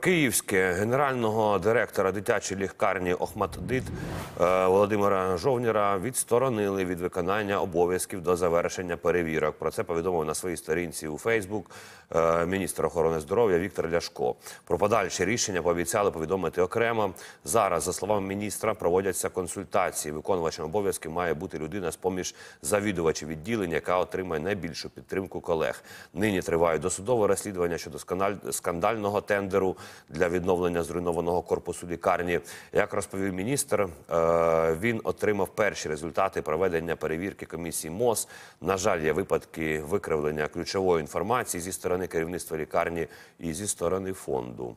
Київське генерального директора дитячої лікарні Охматдит е, Володимира Жовніра відсторонили від виконання обов'язків до завершення перевірок. Про це повідомив на своїй сторінці у Фейсбук е, міністр охорони здоров'я Віктор Ляшко. Про подальші рішення пообіцяли повідомити окремо. Зараз, за словами міністра, проводяться консультації. Виконувачем обов'язків має бути людина з поміж завідувачів відділення, яка отримає найбільшу підтримку колег. Нині тривають досудове розслідування щодо скандального тендеру для відновлення зруйнованого корпусу лікарні. Як розповів міністр, е, він отримав перші результати проведення перевірки комісії МОЗ. На жаль, є випадки викривлення ключової інформації зі сторони керівництва лікарні і зі сторони фонду.